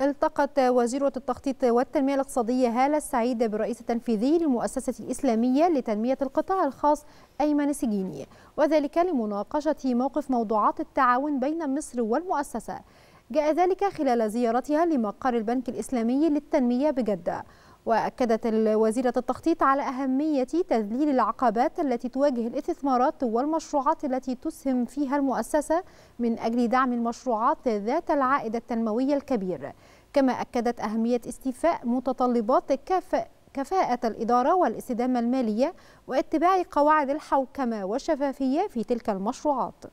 التقت وزيرة التخطيط والتنمية الاقتصادية هالة السعيد بالرئيس التنفيذي للمؤسسة الإسلامية لتنمية القطاع الخاص أيمن السجيني وذلك لمناقشة موقف موضوعات التعاون بين مصر والمؤسسة جاء ذلك خلال زيارتها لمقر البنك الإسلامي للتنمية بجدة وأكدت وزيرة التخطيط على أهمية تذليل العقبات التي تواجه الاستثمارات والمشروعات التي تسهم فيها المؤسسة من أجل دعم المشروعات ذات العائد التنموي الكبير كما أكدت أهمية استيفاء متطلبات كافة كفاءة الإدارة والاستدامة المالية واتباع قواعد الحوكمة والشفافية في تلك المشروعات